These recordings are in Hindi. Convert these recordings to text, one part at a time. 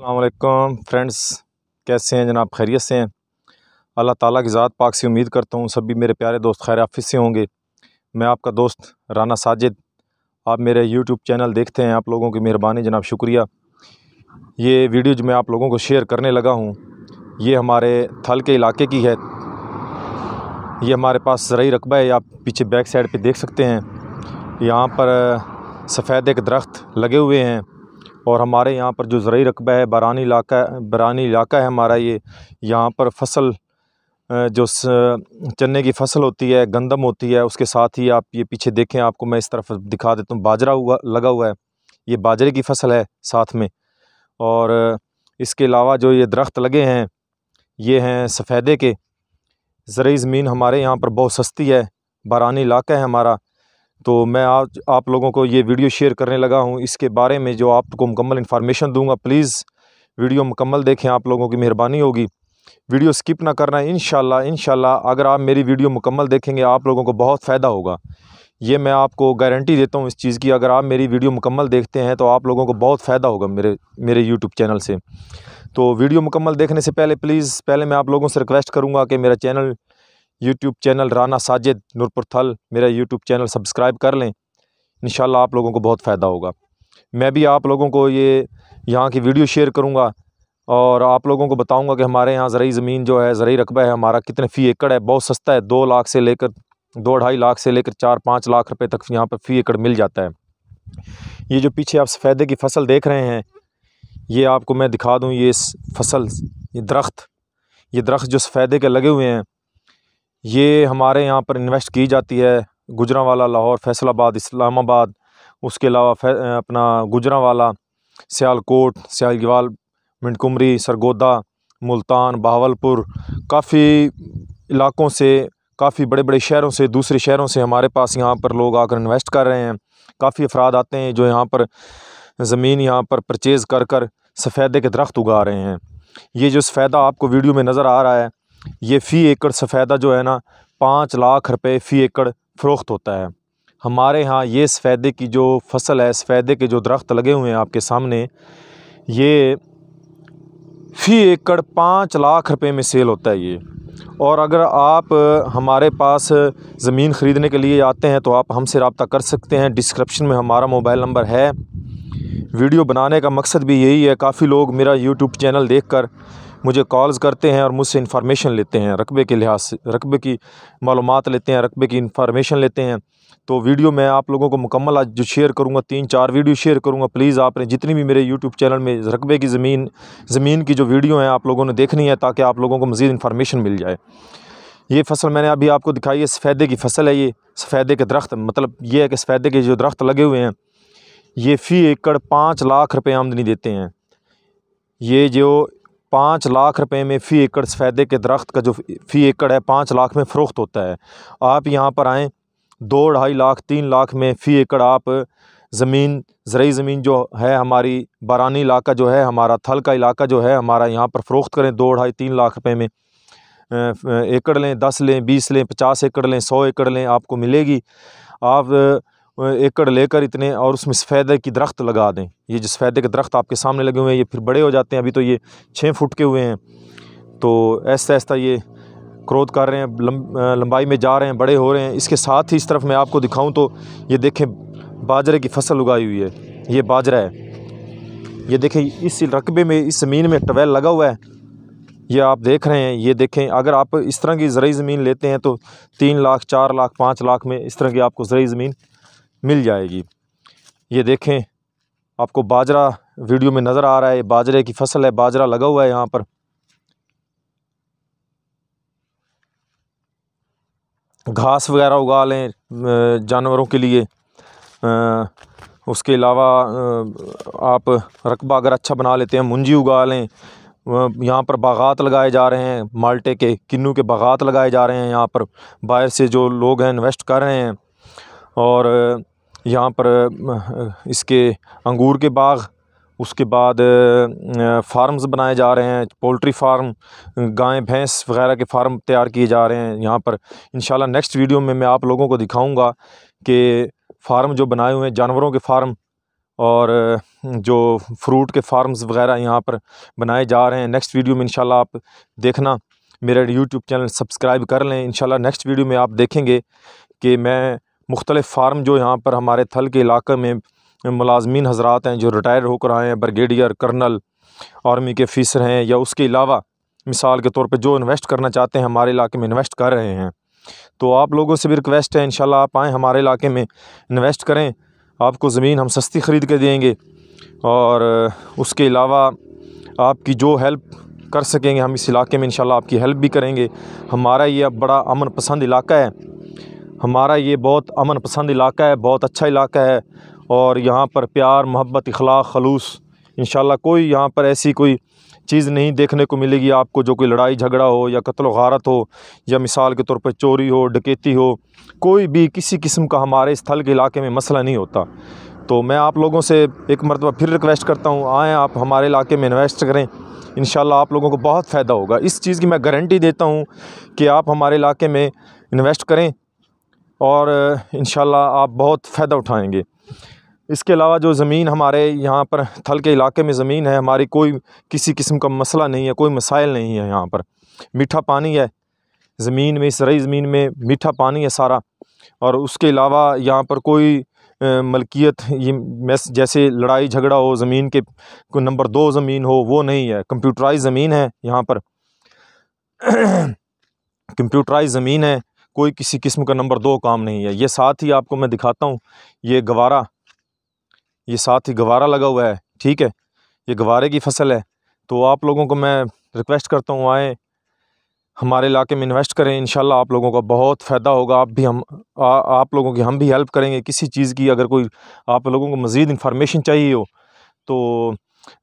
अल्लाम फ्रेंड्स कैसे हैं जनाब खैरियत से हैं अल्लाह ताला की ज़ात पाक से उम्मीद करता हूँ सभी मेरे प्यारे दोस्त खैर आफिस से होंगे मैं आपका दोस्त राना साजिद आप मेरे यूट्यूब चैनल देखते हैं आप लोगों की मेहरबानी जनाब शुक्रिया ये वीडियो जो मैं आप लोगों को शेयर करने लगा हूँ ये हमारे थल के इलाके की है ये हमारे पास जरिए रकबा है आप पीछे बैक साइड पर देख सकते हैं यहाँ पर सफ़ेद एक दरख्त लगे हुए हैं और हमारे यहाँ पर जो ज़रूरी रकबा है बरानी इलाका बरानी इलाका है हमारा ये यहाँ पर फसल जो चने की फसल होती है गंदम होती है उसके साथ ही आप ये पीछे देखें आपको मैं इस तरफ दिखा देता हूँ बाजरा हुआ लगा हुआ है ये बाजरे की फसल है साथ में और इसके अलावा जो ये दरख्त लगे हैं ये हैं सफ़ेदे के ज़रूरी ज़मीन हमारे यहाँ पर बहुत सस्ती है बारानी इलाका है हमारा तो मैं आज आप लोगों को ये वीडियो शेयर करने लगा हूँ इसके बारे में जो आपको मुकम्मल इन्फॉर्मेशन दूंगा प्लीज़ वीडियो मुकम्मल देखें आप लोगों की मेहरबानी होगी वीडियो स्किप ना करना इन शाला अगर आप मेरी वीडियो मुकम्मल देखेंगे आप लोगों को बहुत फ़ायदा होगा ये मैं आपको गारंटी देता हूँ इस चीज़ की अगर आप मेरी वीडियो मुकम्मल देखते हैं तो आप लोगों को बहुत फ़ायदा होगा मेरे मेरे यूट्यूब चैनल से तो वीडियो मुकम्मल देखने से पहले प्लीज़ पहले मैं आप लोगों से रिक्वेस्ट करूँगा कि मेरा channel YouTube channel Rana Sajid Noorpur Thal मेरा यूट्यूब चैनल सब्सक्राइब कर लें इन आप लोगों को बहुत फ़ायदा होगा मैं भी आप लोगों को ये यहाँ की वीडियो शेयर करूँगा और आप लोगों को बताऊँगा कि हमारे यहाँ ज़रूरी ज़मीन जो है ज़रूरी रकबा है हमारा कितने फ़ी एकड़ है बहुत सस्ता है दो लाख से लेकर दो ढाई लाख से लेकर चार पाँच लाख रुपये तक यहाँ पर फ़ी एकड़ मिल जाता है ये जो पीछे आप सफ़ेदे की फसल देख रहे हैं ये आपको मैं दिखा दूँ ये फसल ये दरख्त ये दरख्त जो सफ़ेदे के लगे हुए हैं ये हमारे यहाँ पर इन्वेस्ट की जाती है गुजरावाला लाहौर फैसलाबाद इस्लामाबाद उसके अलावा अपना गुजरावाला सियालकोट सियालगवाल मिंटकुमरी सरगोदा मुल्तान बहावलपुर काफ़ी इलाकों से काफ़ी बड़े बड़े शहरों से दूसरे शहरों से हमारे पास यहाँ पर लोग आकर इन्वेस्ट कर रहे हैं काफ़ी अफराद आते हैं जो यहाँ पर ज़मीन यहाँ पर परचेज़ कर कर सफ़ेदे के दरख्त उगा रहे हैं ये जो सफ़ेदा आपको वीडियो में नज़र आ रहा है ये फ़ी एकड़ सफ़ेदा जो है ना पाँच लाख रुपए फ़ी एकड़ फ़रोख्त होता है हमारे यहाँ ये सफ़ेदे की जो फसल है सफ़ेदे के जो दरख्त लगे हुए हैं आपके सामने ये फ़ी एकड़ पाँच लाख रुपए में सेल होता है ये और अगर आप हमारे पास ज़मीन ख़रीदने के लिए आते हैं तो आप हमसे रबता कर सकते हैं डिस्क्रिप्शन में हमारा मोबाइल नंबर है वीडियो बनाने का मकसद भी यही है काफ़ी लोग मेरा यूट्यूब चैनल कर मुझे कॉल्स करते हैं और मुझसे इंफॉर्मेशन लेते हैं रकबे के लिहाज से रकबे की मालूम लेते हैं रकबे की इंफॉर्मेशन लेते हैं तो वीडियो मैं आप लोगों को मुकम्मल आज जो शेयर करूँगा तीन चार वीडियो शेयर करूँगा प्लीज़ आपने जितनी भी मेरे यूट्यूब चैनल में रकबे की ज़मीन ज़मीन की जो वीडियो हैं आप लोगों ने देखनी है ताकि आप लोगों को मज़ीद इन्फॉर्मेशन मिल जाए ये फसल मैंने अभी आपको दिखाई है सफ़ेदे की फसल है ये सफ़ेदे के दरख्त मतलब ये है कि सफ़ेदे के जो दरख्त लगे हुए हैं ये फ़ी एकड़ पाँच लाख रुपये आमदनी देते हैं ये जो पाँच लाख रुपए में फ़ी एकड़ सफ़ेदे के दरख्त का जो फ़ी एकड़ है पाँच लाख में फ़रोख्त होता है आप यहाँ पर आएँ दो ढाई लाख तीन लाख में फ़ी एकड़ आप ज़मीन ज़रूरी ज़मीन जो है हमारी बारानी इलाका जो है हमारा थल का इलाका जो है हमारा यहाँ पर फ़रोख्त करें दो ढाई तीन लाख रुपये में एकड़ लें दस लें बीस लें पचास एकड़ लें सौ एकड़ लें आपको मिलेगी आप एकड़ लेकर इतने और उसमें सफ़ेदे की दरख्त लगा दें ये जो सफ़ेदे के दरख्त आपके सामने लगे हुए हैं ये फिर बड़े हो जाते हैं अभी तो ये छः फुट के हुए हैं तो ऐसा ऐसा ये क्रोध कर रहे हैं लंब, लंबाई में जा रहे हैं बड़े हो रहे हैं इसके साथ ही इस तरफ मैं आपको दिखाऊं तो ये देखें बाजरे की फसल उगाई हुई है ये बाजरा है ये देखें इस रकबे में इस ज़मीन में टवेल लगा हुआ है ये आप देख रहे हैं ये देखें अगर आप इस तरह की ज़रूरी ज़मीन लेते हैं तो तीन लाख चार लाख पाँच लाख में इस तरह की आपको ज़रूरी ज़मीन मिल जाएगी ये देखें आपको बाजरा वीडियो में नज़र आ रहा है बाजरे की फसल है बाजरा लगा हुआ है यहाँ पर घास वगैरह उगा लें जानवरों के लिए उसके अलावा आप रकबा अगर अच्छा बना लेते हैं मुंजी उगा लें यहाँ पर बागात लगाए जा रहे हैं माल्टे के किन्नू के बागात लगाए जा रहे हैं यहाँ पर बाहर से जो लोग हैं इन्वेस्ट कर रहे हैं और यहाँ पर इसके अंगूर के बाग़ उसके बाद फार्म्स बनाए जा रहे हैं पोल्ट्री फार्म गाय भैंस वगैरह के फार्म तैयार किए जा रहे हैं यहाँ पर इनशाला नेक्स्ट वीडियो में मैं आप लोगों को दिखाऊंगा कि फार्म जो बनाए हुए हैं जानवरों के फार्म और जो फ्रूट के फार्म्स वगैरह यहाँ पर बनाए जा रहे हैं नेक्स्ट वीडियो में इन आप देखना मेरा यूट्यूब चैनल सब्सक्राइब कर लें इनशाला नेक्स्ट वीडियो में आप देखेंगे कि मैं मुख्तलिफ़ फार्म जो यहाँ पर हमारे थल के इलाके में मुलाजमीन हजरात हैं जो रिटायर होकर आए हैं ब्रिगेडियर कर्नल आर्मी के फ़ीसर हैं या उसके अलावा मिसाल के तौर पर जो इन्वेस्ट करना चाहते हैं हमारे इलाके में इन्वेस्ट कर रहे हैं तो आप लोगों से भी रिक्वेस्ट है इन आप आएँ हमारे इलाके में इन्वेस्ट करें आपको ज़मीन हम सस्ती ख़रीद के देंगे और उसके अलावा आपकी जो हेल्प कर सकेंगे हम इस इलाके में इन आपकी हेल्प भी करेंगे हमारा ये अब बड़ा अमन पसंद इलाका है हमारा ये बहुत अमन पसंद इलाका है बहुत अच्छा इलाका है और यहाँ पर प्यार मोहब्बत इखलाक खलूस इन कोई यहाँ पर ऐसी कोई चीज़ नहीं देखने को मिलेगी आपको जो कोई लड़ाई झगड़ा हो या कत्ल गारत हो या मिसाल के तौर पर चोरी हो डकेती हो कोई भी किसी किस्म का हमारे स्थल के इलाके में मसला नहीं होता तो मैं आप लोगों से एक मरतबा फिर रिक्वेस्ट करता हूँ आएँ आप हमारे इलाके में इन्वेस्ट करें इन आप लोगों को बहुत फ़ायदा होगा इस चीज़ की मैं गारंटी देता हूँ कि आप हमारे इलाके में इन्वेस्ट करें और इन आप बहुत फ़ायदा उठाएँगे इसके अलावा जो ज़मीन हमारे यहाँ पर थल के इलाके में ज़मीन है हमारी कोई किसी किस्म का मसला नहीं है कोई मसाइल नहीं है यहाँ पर मीठा पानी है ज़मीन में रही ज़मीन में मीठा पानी है सारा और उसके अलावा यहाँ पर कोई मलकियत ये जैसे लड़ाई झगड़ा हो ज़मीन के कोई नंबर दो ज़मीन हो वो नहीं है कंप्यूटराइज ज़मीन है यहाँ पर कंप्यूटराइज ज़मीन है कोई किसी किस्म का नंबर दो काम नहीं है ये साथ ही आपको मैं दिखाता हूँ ये गवारा ये साथ ही गवारा लगा हुआ है ठीक है ये गवारे की फसल है तो आप लोगों को मैं रिक्वेस्ट करता हूँ आएँ हमारे इलाके में इन्वेस्ट करें इन आप लोगों का बहुत फ़ायदा होगा आप भी हम आ, आप लोगों की हम भी हेल्प करेंगे किसी चीज़ की अगर कोई आप लोगों को मज़ीद इन्फॉर्मेशन चाहिए हो तो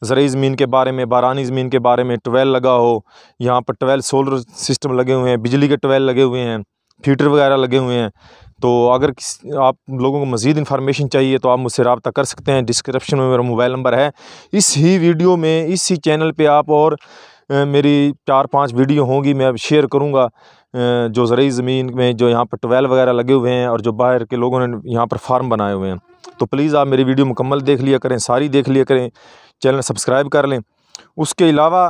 ज़रूरी ज़मीन के बारे में बारानी ज़मीन के बारे में ट्वेल लगा हो यहाँ पर ट्वेल सोलर सिस्टम लगे हुए हैं बिजली के ट्वेल लगे हुए हैं फीटर वगैरह लगे हुए हैं तो अगर किस आप लोगों को मज़ीद इन्फॉर्मेशन चाहिए तो आप मुझसे रबता कर सकते हैं डिस्क्रिप्शन में मेरा मोबाइल नंबर है इस ही वीडियो में इस ही चैनल पे आप और मेरी चार पांच वीडियो होंगी मैं अब शेयर करूंगा जो ज़रूरी ज़मीन में जो यहाँ पर ट्वेल वगैरह लगे हुए हैं और जो बाहर के लोगों ने यहाँ पर फार्म बनाए हुए हैं तो प्लीज़ आप मेरी वीडियो मुकम्मल देख लिया करें सारी देख लिया करें चैनल सब्सक्राइब कर लें उसके अलावा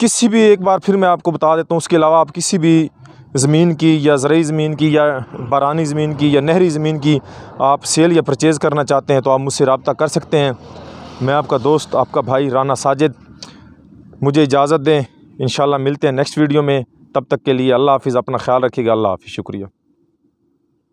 किसी भी एक बार फिर मैं आपको बता देता हूँ उसके अलावा आप किसी भी ज़मीन की या ज़रूरी ज़मीन की या बारानी ज़मीन की या नहरी ज़मीन की आप सेल या परचेज़ करना चाहते हैं तो आप मुझसे रबता कर सकते हैं मैं आपका दोस्त आपका भाई राना साजिद मुझे इजाज़त दें इन मिलते हैं नेक्स्ट वीडियो में तब तक के लिए अल्लाह हाफिज़ अपना ख्याल रखिएगा अल्लाह हाफिज़ शुक्रिया